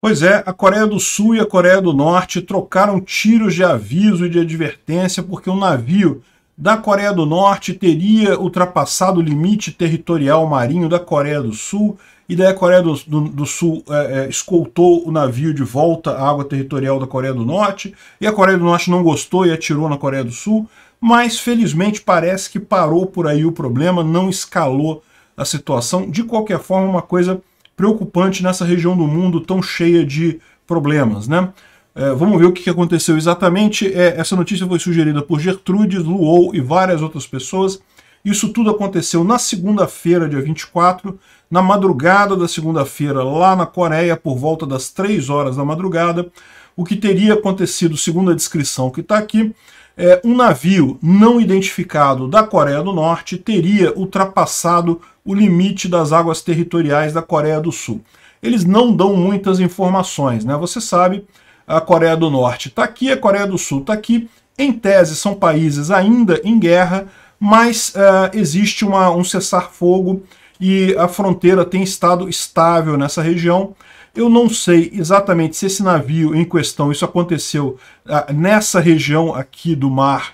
Pois é, a Coreia do Sul e a Coreia do Norte trocaram tiros de aviso e de advertência porque um navio da Coreia do Norte teria ultrapassado o limite territorial marinho da Coreia do Sul e daí a Coreia do, do, do Sul é, é, escoltou o navio de volta à água territorial da Coreia do Norte e a Coreia do Norte não gostou e atirou na Coreia do Sul, mas felizmente parece que parou por aí o problema, não escalou a situação. De qualquer forma, uma coisa preocupante nessa região do mundo tão cheia de problemas, né? É, vamos ver o que aconteceu exatamente. É, essa notícia foi sugerida por Gertrudes, Luou e várias outras pessoas. Isso tudo aconteceu na segunda-feira, dia 24, na madrugada da segunda-feira, lá na Coreia, por volta das 3 horas da madrugada. O que teria acontecido, segundo a descrição que está aqui, é um navio não identificado da Coreia do Norte teria ultrapassado o limite das águas territoriais da Coreia do Sul. Eles não dão muitas informações, né? Você sabe, a Coreia do Norte está aqui, a Coreia do Sul está aqui. Em tese, são países ainda em guerra, mas uh, existe uma, um cessar-fogo e a fronteira tem estado estável nessa região. Eu não sei exatamente se esse navio em questão, isso aconteceu uh, nessa região aqui do mar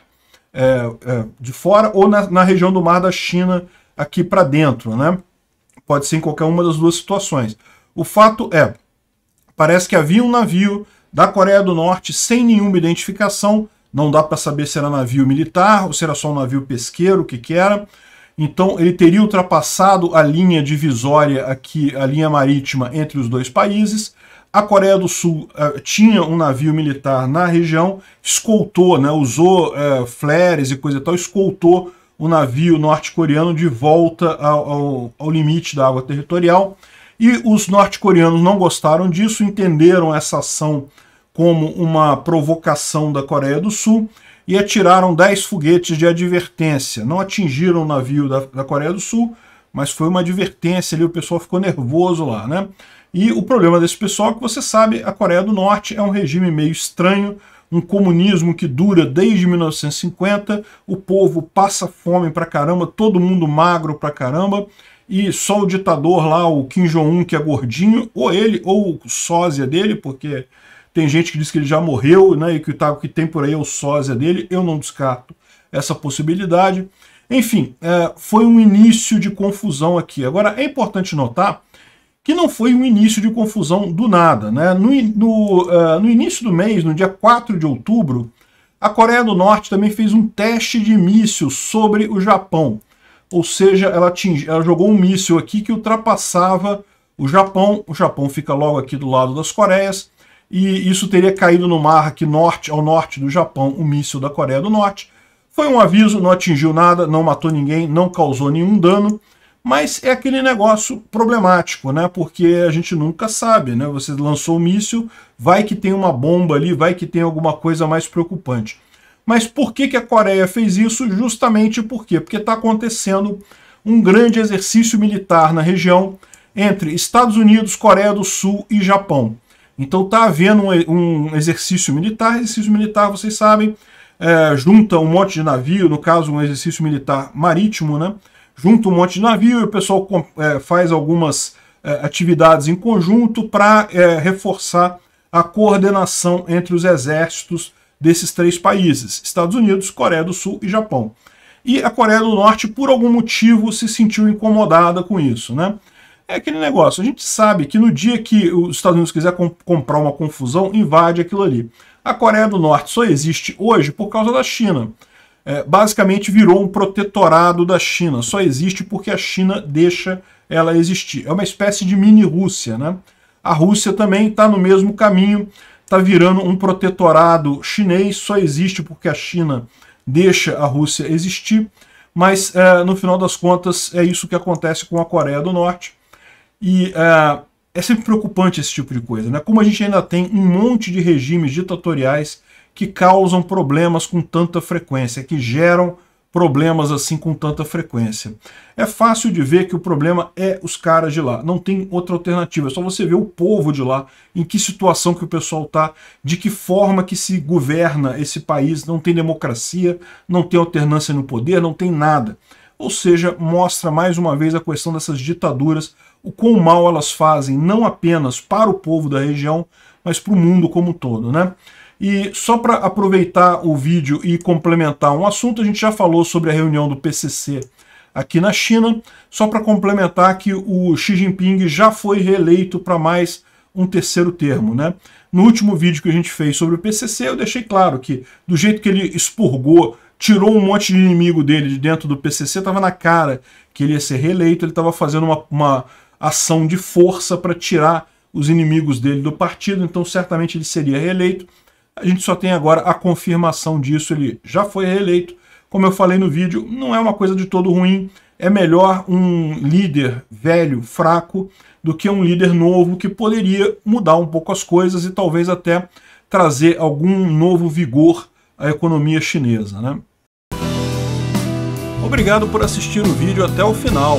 eh, de fora ou na, na região do mar da China aqui para dentro, né? Pode ser em qualquer uma das duas situações. O fato é, parece que havia um navio da Coreia do Norte sem nenhuma identificação, não dá para saber se era navio militar ou se era só um navio pesqueiro, o que que era. Então ele teria ultrapassado a linha divisória aqui, a linha marítima entre os dois países. A Coreia do Sul uh, tinha um navio militar na região, escoltou, né, usou uh, flares e coisa e tal, escoltou o navio norte-coreano de volta ao, ao, ao, limite da água territorial. E os norte-coreanos não gostaram disso, entenderam essa ação como uma provocação da Coreia do Sul e atiraram 10 foguetes de advertência. Não atingiram o navio da, da Coreia do Sul, mas foi uma advertência ali, o pessoal ficou nervoso lá, né? E o problema desse pessoal é que você sabe, a Coreia do Norte é um regime meio estranho, um comunismo que dura desde 1950, o povo passa fome pra caramba, todo mundo magro pra caramba, e só o ditador lá, o Kim Jong-un, que é gordinho, ou ele, ou o sósia dele, porque tem gente que diz que ele já morreu, né, e que tá, o que tem por aí é o sósia dele, eu não descarto essa possibilidade. Enfim, é, foi um início de confusão aqui. Agora, é importante notar que não foi um início de confusão do nada. Né? No, no, uh, no início do mês, no dia 4 de outubro, a Coreia do Norte também fez um teste de míssil sobre o Japão. Ou seja, ela, atingi, ela jogou um míssil aqui que ultrapassava o Japão. O Japão fica logo aqui do lado das Coreias. E isso teria caído no mar aqui norte, ao norte do Japão, o um míssil da Coreia do Norte. Foi um aviso, não atingiu nada, não matou ninguém, não causou nenhum dano. Mas é aquele negócio problemático, né? Porque a gente nunca sabe, né? Você lançou o um míssil, vai que tem uma bomba ali, vai que tem alguma coisa mais preocupante. Mas por que, que a Coreia fez isso? Justamente por quê? Porque está acontecendo um grande exercício militar na região entre Estados Unidos, Coreia do Sul e Japão. Então está havendo um, um, exercício militar. Exercício militar, vocês sabem, é, junta um monte de navio, no caso um exercício militar marítimo, né? junta um monte de navio e o pessoal é, faz algumas é, atividades em conjunto para é, reforçar a coordenação entre os exércitos desses três países, Estados Unidos, Coreia do Sul e Japão. E a Coreia do Norte, por algum motivo, se sentiu incomodada com isso, né? É aquele negócio, a gente sabe que no dia que os Estados Unidos quiser comp comprar uma confusão, invade aquilo ali. A Coreia do Norte só existe hoje por causa da China é, basicamente virou um protetorado da China. Só existe porque a China deixa ela existir. É uma espécie de mini-Rússia. Né? A Rússia também está no mesmo caminho, está virando um protetorado chinês, só existe porque a China deixa a Rússia existir. Mas, é, no final das contas, é isso que acontece com a Coreia do Norte. E é, é sempre preocupante esse tipo de coisa, né? Como a gente ainda tem um monte de regimes ditatoriais que causam problemas com tanta frequência, que geram problemas assim com tanta frequência. É fácil de ver que o problema é os caras de lá, não tem outra alternativa, é só você ver o povo de lá, em que situação que o pessoal está, de que forma que se governa esse país, não tem democracia, não tem alternância no poder, não tem nada. Ou seja, mostra mais uma vez a questão dessas ditaduras, o quão mal elas fazem, não apenas para o povo da região, mas para o mundo como um todo, né? E só para aproveitar o vídeo e complementar um assunto, a gente já falou sobre a reunião do PCC aqui na China. Só para complementar que o Xi Jinping já foi reeleito para mais um terceiro termo. Né? No último vídeo que a gente fez sobre o PCC, eu deixei claro que, do jeito que ele expurgou, tirou um monte de inimigo dele de dentro do PCC, estava na cara que ele ia ser reeleito, ele estava fazendo uma, uma ação de força para tirar os inimigos dele do partido, então certamente ele seria reeleito. A gente só tem agora a confirmação disso. Ele já foi reeleito. Como eu falei no vídeo, não é uma coisa de todo ruim. É melhor um líder velho, fraco, do que um líder novo que poderia mudar um pouco as coisas e talvez até trazer algum novo vigor à economia chinesa. Né? Obrigado por assistir o vídeo até o final.